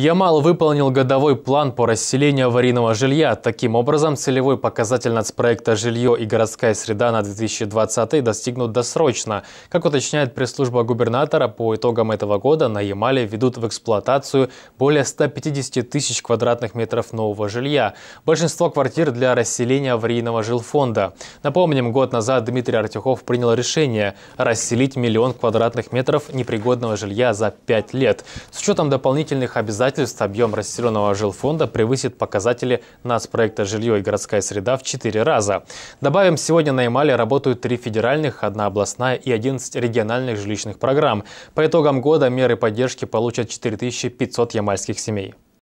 Ямал выполнил годовой план по расселению аварийного жилья. Таким образом, целевой показатель нацпроекта «Жилье и городская среда» на 2020 достигнут досрочно. Как уточняет пресс-служба губернатора, по итогам этого года на Ямале ведут в эксплуатацию более 150 тысяч квадратных метров нового жилья. Большинство квартир для расселения аварийного жилфонда. Напомним, год назад Дмитрий Артюхов принял решение расселить миллион квадратных метров непригодного жилья за пять лет. С учетом дополнительных обязательств обязательств объем расселенного жилфонда превысит показатели нацпроекта «Жилье и городская среда» в 4 раза. Добавим, сегодня на Ямале работают три федеральных, одна областная и 11 региональных жилищных программ. По итогам года меры поддержки получат 4500 ямальских семей.